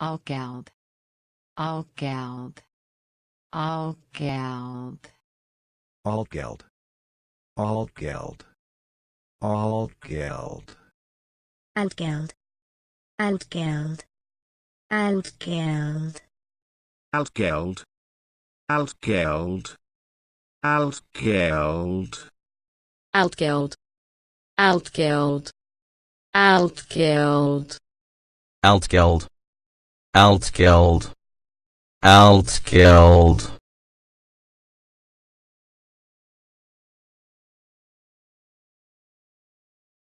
afgeld afgeld afgeld afgeld afgeld afgeld afgeld afgeld afgeld afgeld afgeld afgeld afgeld afgeld afgeld Altgeld. Outskilled. Outskilled.